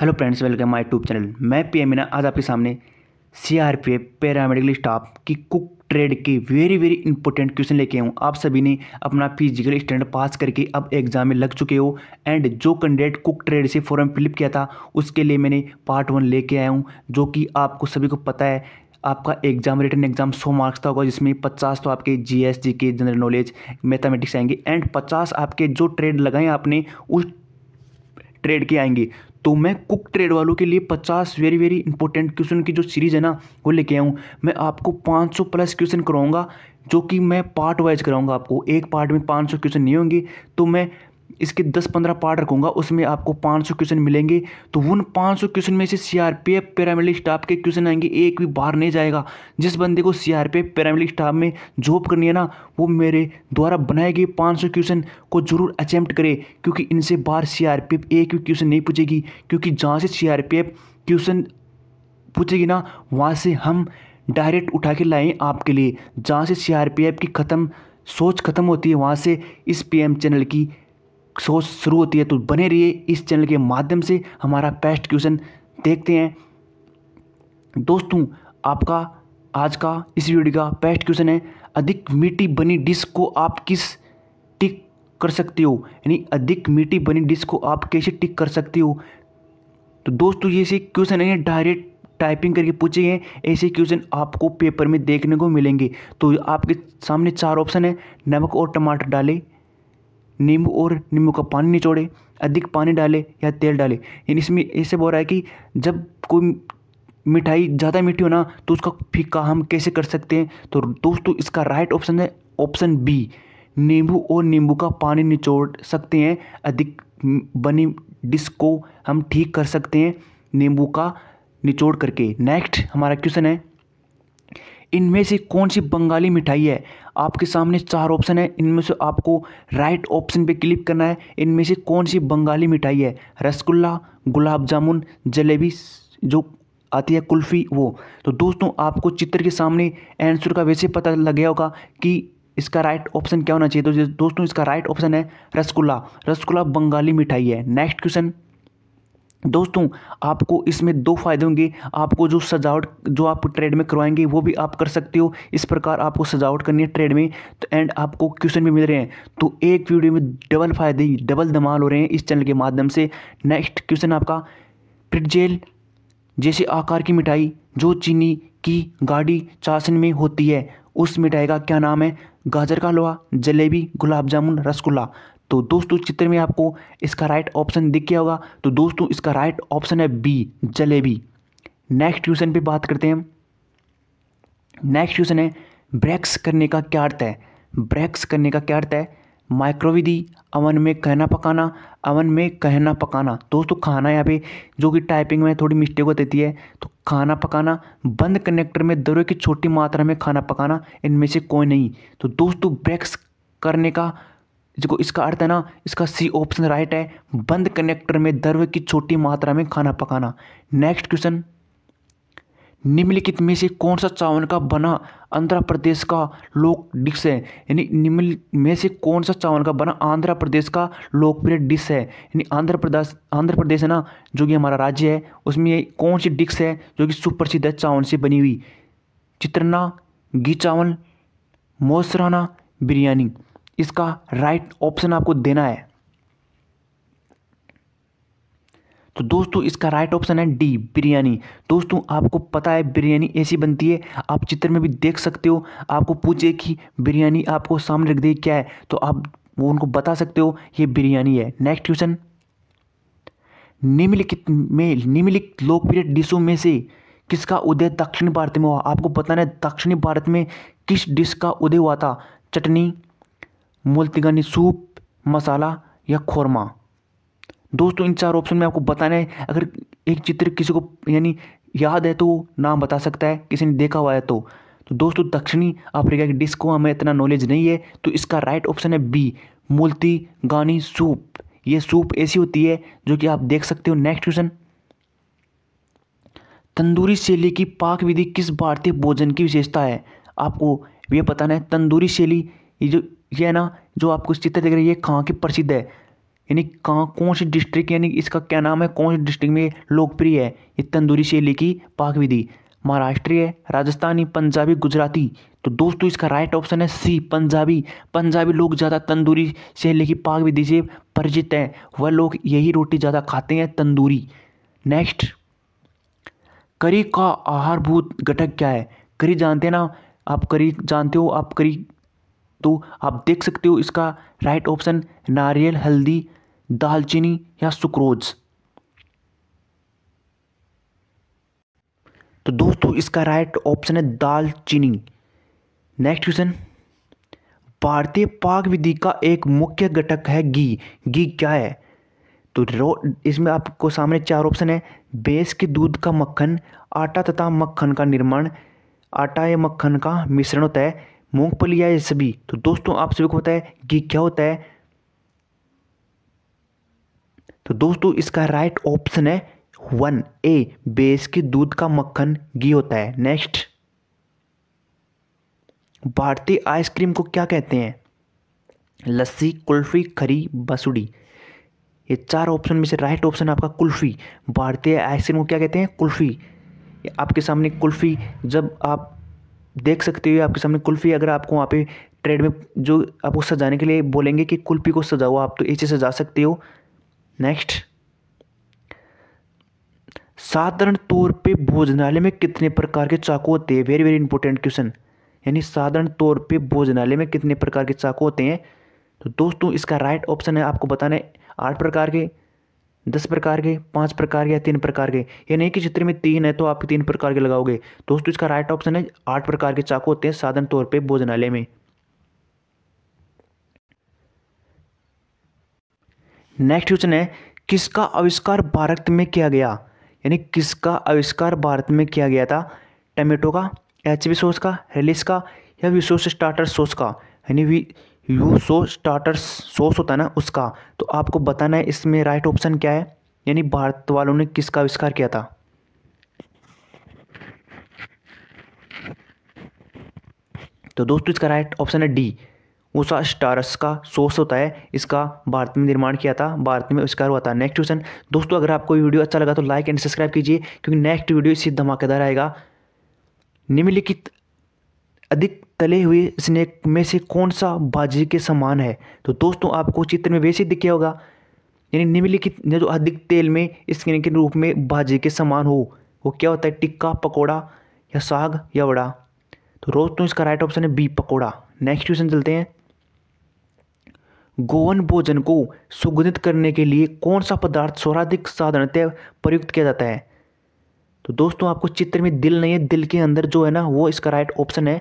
hello friends welcome my tube channel मैं P M आज आपके सामने C R P F paramedical staff की कुक ट्रेड के वेरी वेरी इंपॉर्टेंट क्वेश्चन लेके आऊँ आप सभी ने अपना फिजिकल स्टैंडर्ड पास करके अब एग्जाम में लग चुके हो एंड जो कैंडिडेट कुक ट्रेड से फॉर्म फिलअप किया था उसके लिए मैंने पार्ट वन लेके आया हूँ जो कि आपको सभी को पता है आपका एग्जाम रिटर्न एग्जाम सौ मार्क्स का होगा जिसमें पचास तो आपके जी एस जी के जनरल नॉलेज मैथमेटिक्स आएंगे एंड पचास आपके जो ट्रेड लगाए आपने उस ट्रेड के आएंगे तो मैं कुक ट्रेड वालों के लिए पचास वेरी वेरी इंपॉर्टेंट क्वेश्चन की जो सीरीज़ है ना वो लेके आऊँ मैं आपको 500 प्लस क्वेश्चन कराऊंगा जो कि मैं पार्ट वाइज कराऊंगा आपको एक पार्ट में 500 क्वेश्चन नहीं होंगे तो मैं इसके 10-15 पार्ट रखूँगा उसमें आपको 500 क्वेश्चन मिलेंगे तो उन 500 क्वेश्चन में से सीआरपीएफ पैरामिलिट्री स्टाफ के क्वेश्चन आएंगे एक भी बाहर नहीं जाएगा जिस बंदे को सीआरपीएफ पैरामिलिट्री स्टाफ में जॉब करनी है ना वो मेरे द्वारा बनाए गए पाँच क्वेश्चन को जरूर अटैम्प्ट करे क्योंकि इनसे बाहर सी एक भी क्वेश्चन नहीं पूछेगी क्योंकि जहाँ से सी क्वेश्चन पूछेगी ना वहाँ से हम डायरेक्ट उठा के लाएँ आपके लिए जहाँ से सी की ख़त्म सोच ख़त्म होती है वहाँ से इस पीएम चैनल की सोच शुरू होती है तो बने रहिए इस चैनल के माध्यम से हमारा पेस्ट क्वेश्चन देखते हैं दोस्तों आपका आज का इस वीडियो का पेस्ट क्वेश्चन है अधिक मीठी बनी डिश को आप किस टिक कर सकते हो यानी अधिक मीठी बनी डिश को आप कैसे टिक कर सकते हो तो दोस्तों ये सी क्वेश्चन है डायरेक्ट टाइपिंग करके पूछे हैं ऐसे क्वेश्चन आपको पेपर में देखने को मिलेंगे तो आपके सामने चार ऑप्शन है नमक और टमाटर डालें नींबू और नींबू का पानी निचोड़े अधिक पानी डाले या तेल डाले यानी इसमें ऐसे बोल रहा है कि जब कोई मिठाई ज़्यादा मीठी हो ना तो उसका फीका हम कैसे कर सकते हैं तो दोस्तों इसका राइट ऑप्शन है ऑप्शन बी नींबू और नींबू का पानी निचोड़ सकते हैं अधिक बनी डिश को हम ठीक कर सकते हैं नींबू का निचोड़ करके नेक्स्ट हमारा क्वेश्चन है इनमें से कौन सी बंगाली मिठाई है आपके सामने चार ऑप्शन है इनमें से आपको राइट ऑप्शन पे क्लिक करना है इनमें से कौन सी बंगाली मिठाई है रसगुल्ला गुलाब जामुन जलेबी जो आती है कुल्फ़ी वो तो दोस्तों आपको चित्र के सामने आंसर का वैसे पता लग गया होगा कि इसका राइट ऑप्शन क्या होना चाहिए तो दोस्तों इसका राइट ऑप्शन है रसगुल्ला रसगुल्ला बंगाली मिठाई है नेक्स्ट क्वेश्चन दोस्तों आपको इसमें दो फायदे होंगे आपको जो सजावट जो आप ट्रेड में करवाएंगे वो भी आप कर सकते हो इस प्रकार आपको सजावट करनी है ट्रेड में तो एंड आपको क्वेश्चन भी मिल रहे हैं तो एक वीडियो में डबल फायदे डबल धमाल हो रहे हैं इस चैनल के माध्यम से नेक्स्ट क्वेश्चन आपका प्रिटजेल जैसे आकार की मिठाई जो चीनी की गाढ़ी चासन में होती है उस मिठाई का क्या नाम है गाजर का हलवा जलेबी गुलाब जामुन रसगुल्ला तो दोस्तों चित्र में आपको इसका राइट ऑप्शन दिख गया होगा तो दोस्तों इसका राइट ऑप्शन है बी जलेबी नेक्स्ट क्वेश्चन पे बात करते हैं नेक्स्ट क्वेश्चन है ब्रेक्स करने का क्या अर्थ है ब्रेक्स करने का क्या अर्थ है माइक्रोविधि अवन में कहना पकाना अवन में कहना पकाना दोस्तों खाना यहाँ पे जो कि टाइपिंग में थोड़ी मिस्टेक हो देती है तो खाना पकाना बंद कनेक्टर में दरों की छोटी मात्रा में खाना पकाना इनमें से कोई नहीं तो दोस्तों ब्रेक्स करने का देखो इसका अर्थ है ना इसका सी ऑप्शन राइट है बंद कनेक्टर में द्रव की छोटी मात्रा में खाना पकाना नेक्स्ट क्वेश्चन निम्नलिखित में से कौन सा चावल का बना आंध्र प्रदेश का लोक डिश है यानी निम्न में से कौन सा चावल का बना आंध्र प्रदेश का लोकप्रिय डिश है यानी आंध्र प्रदेश आंध्र प्रदेश है ना जो कि हमारा राज्य है उसमें कौन सी डिश है जो कि सुप्रसिद्ध है चावल से बनी हुई चित्रना घी चावल मोसराना बिरयानी इसका राइट right ऑप्शन आपको देना है तो दोस्तों इसका राइट ऑप्शन है डी बिरयानी दोस्तों आपको पता है बिरयानी ऐसी बनती है आप चित्र में भी देख सकते हो आपको पूछे कि बिरयानी आपको सामने रख दे क्या है तो आप वो उनको बता सकते हो ये बिरयानी है नेक्स्ट क्वेश्चन निम्नलिखित में निम्नलिखित लोकप्रिय डिशों में से किसका उदय दक्षिण भारत में हुआ आपको बताना है दक्षिण भारत में किस डिश का उदय हुआ था चटनी मुल्तिगनी सूप मसाला या खोरमा दोस्तों इन चार ऑप्शन में आपको बताना है अगर एक चित्र किसी को यानी याद है तो नाम बता सकता है किसी ने देखा हुआ है तो तो दोस्तों दक्षिणी अफ्रीका की डिश को हमें इतना नॉलेज नहीं है तो इसका राइट ऑप्शन है बी मुल्ती गानी सूप ये सूप ऐसी होती है जो कि आप देख सकते हो नेक्स्ट क्वेश्चन तंदूरी शैली की पाक विधि किस भारतीय भोजन की विशेषता है आपको ये बताना है तंदूरी शैली ये जो ये है ना जो आपको चित्र देख रही है ये कहाँ की प्रसिद्ध है यानी कहाँ कौन सी डिस्ट्रिक्ट यानी इसका क्या नाम है कौन सी डिस्ट्रिक्ट में लोकप्रिय है ये तंदूरी शैली की पाक विधि महाराष्ट्रीय राजस्थानी पंजाबी गुजराती तो दोस्तों इसका राइट ऑप्शन है सी पंजाबी पंजाबी लोग ज़्यादा तंदूरी शैली की पाक विधि से परिचित हैं वह लोग यही रोटी ज़्यादा खाते हैं तंदूरी नेक्स्ट करी का आहारभूत घटक क्या है करी जानते हैं ना आप करी जानते हो आप करी तो आप देख सकते हो इसका राइट ऑप्शन नारियल हल्दी दालचीनी या सुक्रोज तो दोस्तों इसका राइट ऑप्शन है दालचीनी नेक्स्ट क्वेश्चन भारतीय पाक विधि का एक मुख्य घटक है घी घी क्या है तो रो इसमें आपको सामने चार ऑप्शन है बेस के दूध का मक्खन आटा तथा मक्खन का निर्माण आटा या मक्खन का मिश्रण होता है मूंगफली या ये सभी तो दोस्तों आप सभी को पता है कि क्या होता है तो दोस्तों इसका राइट ऑप्शन है वन ए बेस के दूध का मक्खन घी होता है नेक्स्ट भारतीय आइसक्रीम को क्या कहते हैं लस्सी कुल्फी खरी बसुड़ी ये चार ऑप्शन में से राइट ऑप्शन आपका कुल्फ़ी भारतीय आइसक्रीम को क्या कहते हैं कुल्फ़ी आपके सामने कुल्फ़ी जब आप देख सकते हो आपके सामने कुल्फ़ी अगर आपको वहाँ पे ट्रेड में जो आपको सजाने के लिए बोलेंगे कि कुल्फ़ी को सजाओ आप तो ऐसे सजा सकते हो नेक्स्ट साधारण तौर पे भोजनालय में कितने प्रकार के चाकू होते हैं वेरी वेरी इंपॉर्टेंट क्वेश्चन यानी साधारण तौर पे भोजनालय में कितने प्रकार के चाकू होते हैं तो दोस्तों इसका राइट ऑप्शन है आपको बताना है आठ प्रकार के दस प्रकार के पांच प्रकार के या तीन प्रकार के ये नहीं कि चित्र में तीन है तो आप तीन प्रकार के लगाओगे दोस्तों इसका राइट ऑप्शन है आठ प्रकार के चाकू होते हैं साधारण तौर पर भोजनालय में नेक्स्ट क्वेश्चन है किसका आविष्कार भारत में किया गया यानी किसका आविष्कार भारत में किया गया था टमेटो का एच सॉस का हेलिस का या विशोस स्टार्टर सॉस का यानी यू सो स्टार्टर्स सॉस होता है ना उसका तो आपको बताना है इसमें राइट ऑप्शन क्या है यानी भारत वालों ने किसका आविष्कार किया था तो दोस्तों इसका राइट ऑप्शन है डी उषा स्टारस का सोर्स होता है इसका भारत में निर्माण किया था भारत में आविष्कार हुआ था नेक्स्ट क्वेश्चन दोस्तों अगर आपको वीडियो अच्छा लगा तो लाइक एंड सब्सक्राइब कीजिए क्योंकि नेक्स्ट वीडियो इसी धमाकेदार आएगा निम्नलिखित अधिक तले हुए स्नेक में से कौन सा बाजी के समान है तो दोस्तों आपको चित्र में वैसे दिखे होगा यानी निम्नलिखित जो अधिक तेल में स्नेक के रूप में भाजी के समान हो वो क्या होता है टिक्का पकौड़ा या साग या वड़ा तो रोज तो इसका राइट ऑप्शन है बी पकौड़ा नेक्स्ट क्वेश्चन चलते हैं गोवन भोजन को सुगंधित करने के लिए कौन सा पदार्थ सौराधिक साधारणतः प्रयुक्त किया जाता है तो दोस्तों आपको चित्र में दिल नहीं है दिल के अंदर जो है ना वो इसका राइट ऑप्शन है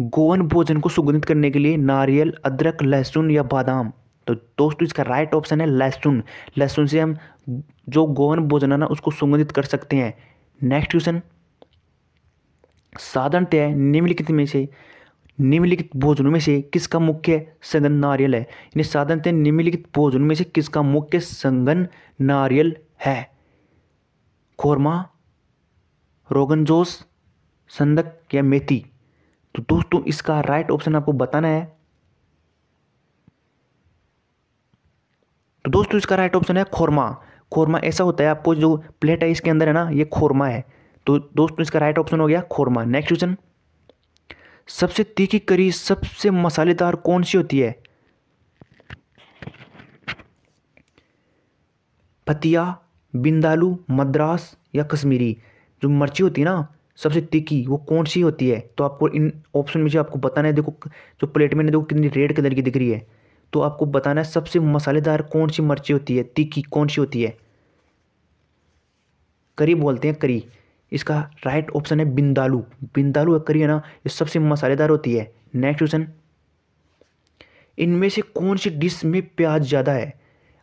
गोवन भोजन को सुगंधित करने के लिए नारियल अदरक लहसुन या बादाम तो दोस्तों इसका राइट ऑप्शन है लहसुन लहसुन से हम जो गोवन भोजन है ना उसको सुगंधित कर सकते हैं नेक्स्ट क्वेश्चन साधारणतः निम्नलिखित में से निम्नलिखित भोजनों में से किसका मुख्य संगन नारियल है यानी साधारणतः निम्नलिखित भोजनों में से किसका मुख्य संगन नारियल है कोरमा रोगन जोश संदक या मेथी तो दोस्तों इसका राइट ऑप्शन आपको बताना है तो दोस्तों इसका राइट ऑप्शन है खोरमा खोरमा ऐसा होता है आपको जो प्लेट है इसके अंदर है ना ये खोरमा है तो दोस्तों इसका राइट ऑप्शन हो गया खोरमा नेक्स्ट क्वेश्चन सबसे तीखी करी सबसे मसालेदार कौन सी होती है पतिया बिंदालू मद्रास या कश्मीरी जो मिर्ची होती है ना सबसे तीखी वो कौन सी होती है तो आपको इन ऑप्शन में जो आपको बताना है देखो जो प्लेट में देखो कितनी रेड कलर की दिख रही है तो आपको बताना है सबसे मसालेदार कौन सी मिर्ची होती है तीखी कौन सी होती है करी बोलते हैं करी इसका राइट ऑप्शन है बिंदालू बिंदालू करी है ना ये सबसे मसालेदार होती है नेक्स्ट क्वेश्चन इनमें से कौन सी डिश में प्याज ज़्यादा है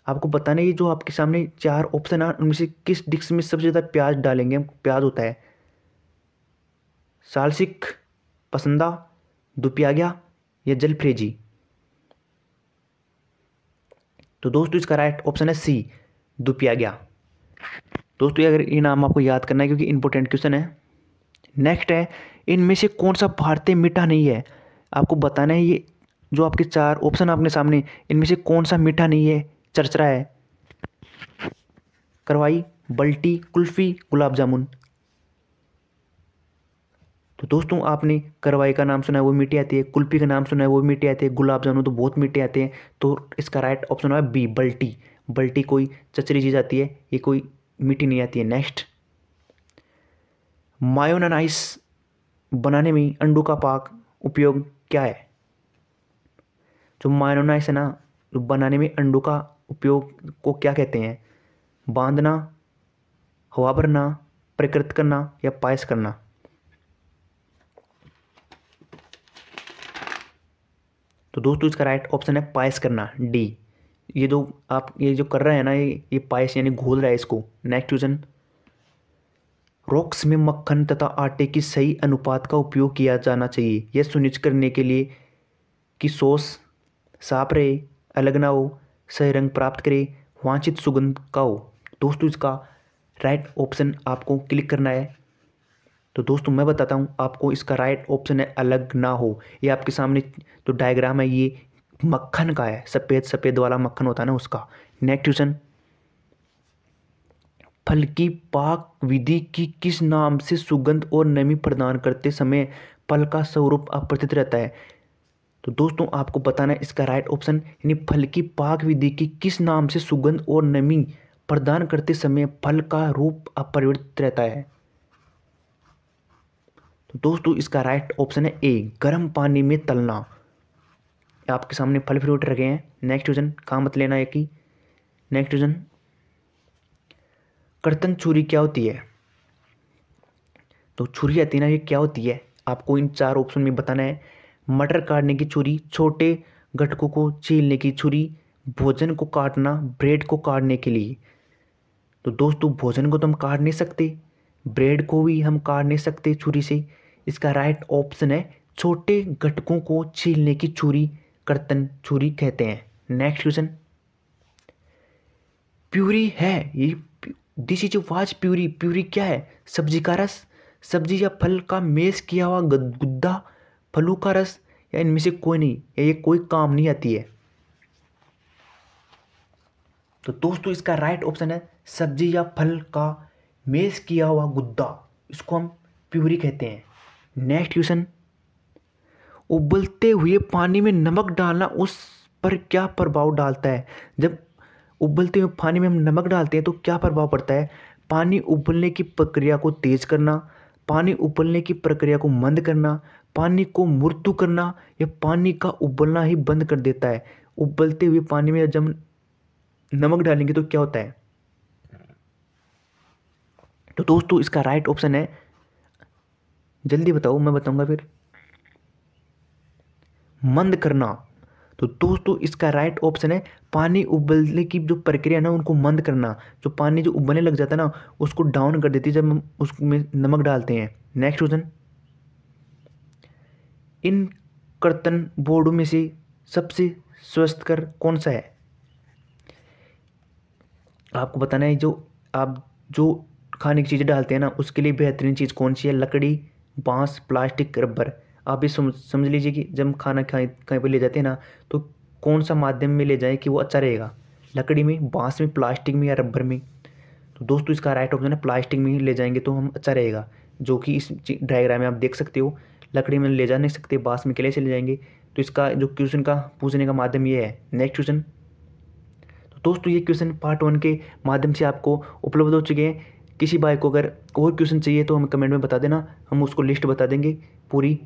आपको बताना ये जो आपके सामने चार ऑप्शन है उनमें से किस डिश में सबसे ज़्यादा प्याज डालेंगे प्याज होता है सालसिक पसंदा दुपियाग्या या जलफ्रेजी तो दोस्तों इसका राइट ऑप्शन है सी दुपियाग्या दोस्तों अगर ये नाम आपको याद करना है क्योंकि इंपॉर्टेंट क्वेश्चन है नेक्स्ट है इनमें से कौन सा भारतीय मीठा नहीं है आपको बताना है ये जो आपके चार ऑप्शन आपने सामने इनमें से कौन सा मीठा नहीं है चरचरा है करवाई बल्टी कुल्फ़ी गुलाब जामुन तो दोस्तों आपने करवाई का नाम सुना है वो मीठे आती है कुल्फी का नाम सुना है वो मीठे आते हैं गुलाब जामुन तो बहुत मीठे आते हैं तो इसका राइट ऑप्शन है बी बल्टी बल्टी कोई चचरी चीज़ आती है ये कोई मीठी नहीं आती है नेक्स्ट मायोन आइस बनाने में अंडू का पाक उपयोग क्या है जो मायोनाइस है ना बनाने में अंडू का उपयोग को क्या कहते हैं बांधना हवा भरना प्रकृत करना या पायस करना तो दोस्तों इसका राइट ऑप्शन है पायस करना डी ये जो आप ये जो कर रहे हैं ना ये ये पायस यानी घोल रहा है इसको नेक्स्ट क्वेश्चन रॉक्स में मक्खन तथा आटे की सही अनुपात का उपयोग किया जाना चाहिए यह सुनिश्चित करने के लिए कि सॉस साफ रहे अलग ना हो सही रंग प्राप्त करे वांछित सुगंध का हो दोस्तों इसका राइट ऑप्शन आपको क्लिक करना है तो दोस्तों मैं बताता हूँ आपको इसका राइट ऑप्शन है अलग ना हो ये आपके सामने जो डायग्राम है ये मक्खन का है सफ़ेद सफ़ेद वाला मक्खन होता है ना उसका नेक्स्ट क्वेश्चन फल की पाक विधि की किस नाम से सुगंध और नमी प्रदान करते समय फल का स्वरूप अप्रतित रहता है तो दोस्तों आपको बताना है इसका राइट ऑप्शन यानी फल की पाक विधि की किस नाम से सुगंध और नमी प्रदान करते समय फल का रूप अपरिवर्तित रहता है दोस्तों इसका राइट ऑप्शन है ए गर्म पानी में तलना आपके सामने फल फ्रूट रखे हैं नेक्स्ट क्वेश्चन कहाँ मत लेना है कि नेक्स्ट क्वेश्चन कर्तन छुरी क्या होती है तो छुरी आती ना ये क्या होती है आपको इन चार ऑप्शन में बताना है मटर काटने की छुरी छोटे घटकों को छीलने की छुरी भोजन को काटना ब्रेड को काटने के लिए तो दोस्तों भोजन को तो हम काट नहीं सकते ब्रेड को भी हम काट नहीं सकते छुरी से इसका राइट ऑप्शन है छोटे घटकों को छीलने की छुरी कर्तन छुरी कहते हैं नेक्स्ट क्वेश्चन प्यूरी है ये this is was puree puree क्या है सब्जी का रस सब्जी या फल का मेस किया हुआ गुद्दा फलों का रस या इनमें से कोई नहीं या ये कोई काम नहीं आती है तो दोस्तों इसका राइट ऑप्शन है सब्जी या फल का मेस किया हुआ गुद्दा इसको हम प्यूरी कहते हैं नेक्स्ट क्वेश्चन उबलते हुए पानी में नमक डालना उस पर क्या प्रभाव डालता है जब उबलते हुए पानी में हम नमक डालते हैं तो क्या प्रभाव पड़ता है पानी उबलने की प्रक्रिया को तेज करना पानी उबलने की प्रक्रिया को मंद करना पानी को मृत्यु करना या पानी का उबलना ही बंद कर देता है उबलते हुए पानी में जब नमक डालेंगे तो क्या होता है तो दोस्तों इसका राइट ऑप्शन है जल्दी बताओ मैं बताऊंगा फिर मंद करना तो दोस्तों इसका राइट ऑप्शन है पानी उबलने की जो प्रक्रिया ना उनको मंद करना जो पानी जो उबलने लग जाता है ना उसको डाउन कर देती है जब हम उसमें नमक डालते हैं नेक्स्ट क्वेश्चन इन कर्तन बोर्डों में से सबसे स्वस्थ कर कौन सा है आपको बताना है जो आप जो खाने की चीज़ें डालते हैं ना उसके लिए बेहतरीन चीज़ कौन सी है लकड़ी बाँस प्लास्टिक रबर आप ये समझ समझ लीजिए कि जब हम खाना खाएँ कहीं पर ले जाते हैं ना तो कौन सा माध्यम में ले जाएँ कि वो अच्छा रहेगा लकड़ी में बांस में प्लास्टिक में या रबर में तो दोस्तों इसका राइट ऑप्शन है प्लास्टिक में ही ले जाएंगे तो हम अच्छा रहेगा जो कि इस डायग्राम में आप देख सकते हो लकड़ी में ले जा नहीं सकते बाँस में कैसे ले जाएंगे तो इसका जो क्वेश्चन का पूछने का माध्यम ये है नेक्स्ट क्वेश्चन तो दोस्तों ये क्वेश्चन पार्ट वन के माध्यम से आपको उपलब्ध हो चुके हैं किसी भाई को अगर और क्वेश्चन चाहिए तो हमें कमेंट में बता देना हम उसको लिस्ट बता देंगे पूरी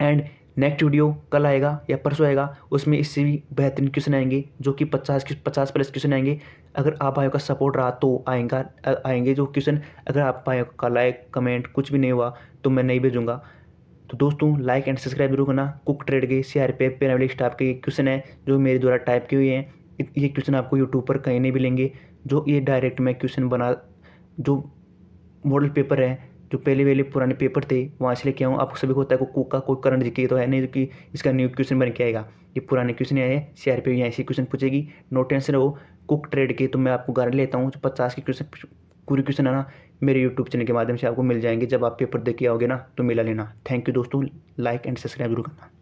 एंड नेक्स्ट वीडियो कल आएगा या परसों आएगा उसमें इससे भी बेहतरीन क्वेश्चन आएंगे जो कि पचास पचास प्लस क्वेश्चन आएंगे अगर आप भाइयों का सपोर्ट रहा तो आएगा आएंगे जो क्वेश्चन अगर आप भाइयों का लाइक कमेंट कुछ भी नहीं हुआ तो मैं नहीं भेजूंगा तो दोस्तों लाइक एंड सब्सक्राइब जरूर करना कुक ट्रेड के सी आर पी एफ पेनावली स्टाफ के क्वेश्चन है जो मेरे द्वारा टाइप किए हुए हैं ये क्वेश्चन आपको यूट्यूब पर कहीं नहीं मिलेंगे जो ये डायरेक्ट मैं क्वेश्चन बना जो मॉडल पेपर है जो पहले पहले पुराने पेपर थे वहाँ से लेके आऊँ आप सभी को होता है का कोई करंट जी तो है नहीं कि इसका न्यू क्वेश्चन बन के आएगा ये पुराने क्वेश्चन आए हैं सी आर पी यहाँ क्वेश्चन पूछेगी नो टेंशन हो कुक ट्रेड के तो मैं आपको गारंट लेता हूँ जो पचास के क्वेश्चन पूरे क्वेश्चन आना मेरे यूट्यूब चैनल के माध्यम से आपको मिल जाएंगे जब आप पेपर देख के आओगे ना तो मिला लेना थैंक यू दोस्तों लाइक एंड सब्सक्राइब जरूर करना